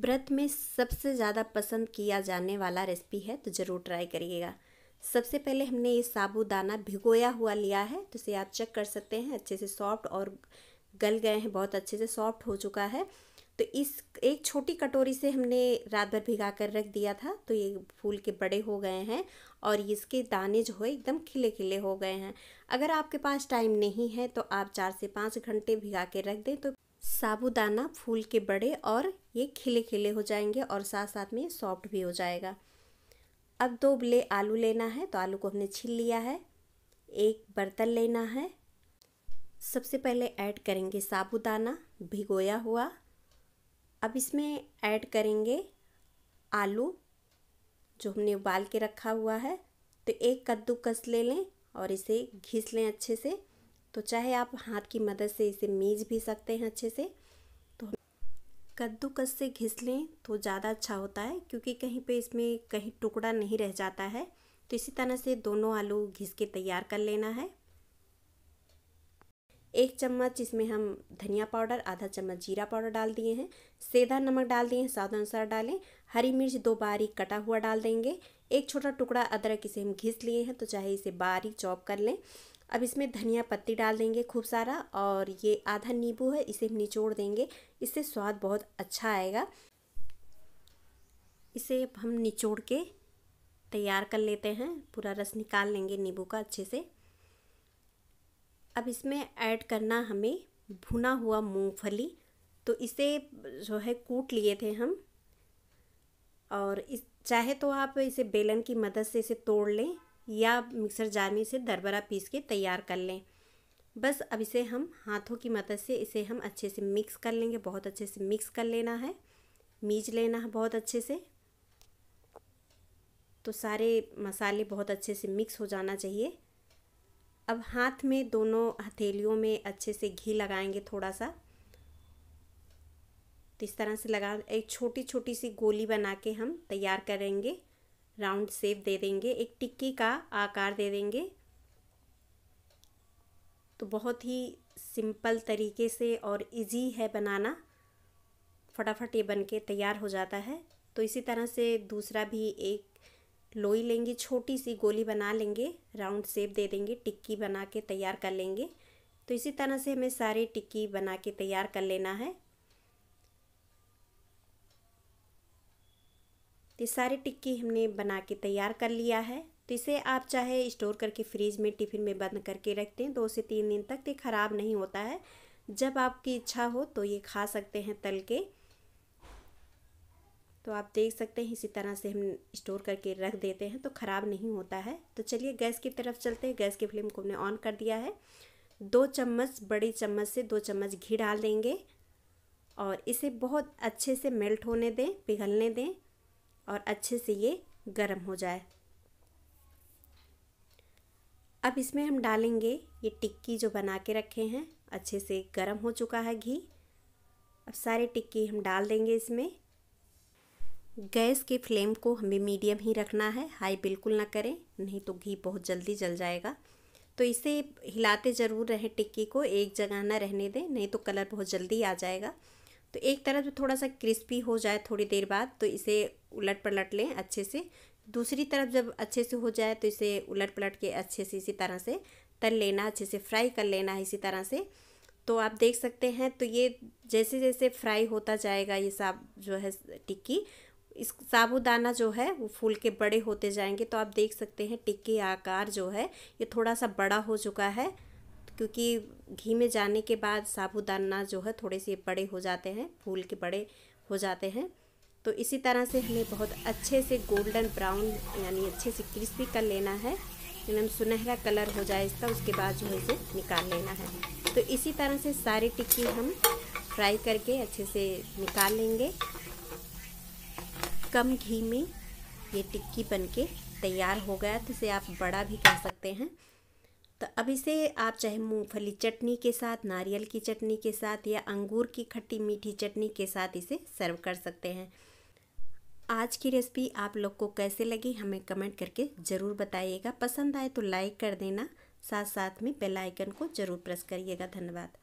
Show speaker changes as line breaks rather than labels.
व्रत में सबसे ज़्यादा पसंद किया जाने वाला रेसिपी है तो ज़रूर ट्राई करिएगा सबसे पहले हमने ये साबूदाना भिगोया हुआ लिया है तो इसे आप चेक कर सकते हैं अच्छे से सॉफ्ट और गल गए हैं बहुत अच्छे से सॉफ्ट हो चुका है तो इस एक छोटी कटोरी से हमने रात भर भिगा कर रख दिया था तो ये फूल के बड़े हो गए हैं और इसके दाने जो है एकदम खिले खिले हो गए हैं अगर आपके पास टाइम नहीं है तो आप चार से पाँच घंटे भिगा के रख दें तो साबूदाना फूल के बड़े और ये खिले खिले हो जाएंगे और साथ साथ में सॉफ्ट भी हो जाएगा अब दो बले आलू लेना है तो आलू को हमने छील लिया है एक बर्तन लेना है सबसे पहले ऐड करेंगे साबुदाना भिगोया हुआ अब इसमें ऐड करेंगे आलू जो हमने उबाल के रखा हुआ है तो एक कद्दूकस ले लें और इसे घिस लें अच्छे से तो चाहे आप हाथ की मदद से इसे मीज भी सकते हैं अच्छे से तो कद्दूकस से घिस लें तो ज़्यादा अच्छा होता है क्योंकि कहीं पे इसमें कहीं टुकड़ा नहीं रह जाता है तो इसी तरह से दोनों आलू घिस के तैयार कर लेना है एक चम्मच इसमें हम धनिया पाउडर आधा चम्मच जीरा पाउडर डाल दिए हैं सेधा नमक डाल दिए हैं स्वाद अनुसार डालें हरी मिर्च दो बारीक कटा हुआ डाल देंगे एक छोटा टुकड़ा अदरक इसे हम घिस लिए हैं तो चाहे इसे बारीक चॉप कर लें अब इसमें धनिया पत्ती डाल देंगे खूब सारा और ये आधा नींबू है इसे हम निचोड़ देंगे इससे स्वाद बहुत अच्छा आएगा इसे हम निचोड़ के तैयार कर लेते हैं पूरा रस निकाल लेंगे नींबू का अच्छे से अब इसमें ऐड करना हमें भुना हुआ मूंगफली तो इसे जो है कूट लिए थे हम और इस चाहे तो आप इसे बेलन की मदद से इसे तोड़ लें या मिक्सर जार में इसे दरबरा पीस के तैयार कर लें बस अब इसे हम हाथों की मदद से इसे हम अच्छे से मिक्स कर लेंगे बहुत अच्छे से मिक्स कर लेना है मीज लेना है बहुत अच्छे से तो सारे मसाले बहुत अच्छे से मिक्स हो जाना चाहिए अब हाथ में दोनों हथेलियों में अच्छे से घी लगाएंगे थोड़ा सा तो इस तरह से लगा एक छोटी छोटी सी गोली बना के हम तैयार करेंगे राउंड शेप दे देंगे एक टिक्की का आकार दे देंगे तो बहुत ही सिंपल तरीके से और इजी है बनाना फटाफट ये बन के तैयार हो जाता है तो इसी तरह से दूसरा भी एक लोई लेंगे छोटी सी गोली बना लेंगे राउंड शेप दे देंगे टिक्की बना के तैयार कर लेंगे तो इसी तरह से हमें सारे टिक्की बना के तैयार कर लेना है तो सारी टिक्की हमने बना के तैयार कर लिया है तो इसे आप चाहे स्टोर करके फ्रिज में टिफ़िन में बंद करके रखते हैं दो से तीन दिन तक ये ख़राब नहीं होता है जब आपकी इच्छा हो तो ये खा सकते हैं तल के तो आप देख सकते हैं इसी तरह से हम स्टोर करके रख देते हैं तो ख़राब नहीं होता है तो चलिए गैस की तरफ चलते हैं गैस की फ्लेम को हमने ऑन कर दिया है दो चम्मच बड़ी चम्मच से दो चम्मच घी डाल देंगे और इसे बहुत अच्छे से मेल्ट होने दें पिघलने दें और अच्छे से ये गर्म हो जाए अब इसमें हम डालेंगे ये टिक्की जो बना के रखे हैं अच्छे से गर्म हो चुका है घी अब सारे टिक्की हम डाल देंगे इसमें गैस के फ्लेम को हमें मीडियम ही रखना है हाई बिल्कुल ना करें नहीं तो घी बहुत जल्दी जल जाएगा तो इसे हिलाते ज़रूर रहें टिक्की को एक जगह ना रहने दें नहीं तो कलर बहुत जल्दी आ जाएगा तो एक तरफ थोड़ा सा क्रिस्पी हो जाए थोड़ी देर बाद तो इसे उलट पलट लें अच्छे से दूसरी तरफ जब अच्छे से हो जाए तो इसे उलट पलट के अच्छे से इसी तरह से तल लेना अच्छे से फ्राई कर लेना है इसी तरह से तो आप देख सकते हैं तो ये जैसे जैसे फ्राई होता जाएगा ये साब जो है टिक्की इस साबुदाना जो है वो फूल के बड़े होते जाएंगे तो आप देख सकते हैं टिक्की आकार जो है ये थोड़ा सा बड़ा हो चुका है क्योंकि घी में जाने के बाद साबूदाना जो है थोड़े से बड़े हो जाते हैं फूल के बड़े हो जाते हैं तो इसी तरह से हमें बहुत अच्छे से गोल्डन ब्राउन यानी अच्छे से क्रिस्पी कर लेना है एकदम सुनहरा कलर हो जाए इसका उसके बाद जो है इसे निकाल लेना है तो इसी तरह से सारी टिक्की हम फ्राई करके अच्छे से निकाल लेंगे कम घी में ये टिक्की बनके तैयार हो गया तो इसे आप बड़ा भी कर सकते हैं तो अब इसे आप चाहे मूंगफली चटनी के साथ नारियल की चटनी के साथ या अंगूर की खट्टी मीठी चटनी के साथ इसे सर्व कर सकते हैं आज की रेसिपी आप लोग को कैसे लगी हमें कमेंट करके ज़रूर बताइएगा पसंद आए तो लाइक कर देना साथ साथ में बेल आइकन को ज़रूर प्रेस करिएगा धन्यवाद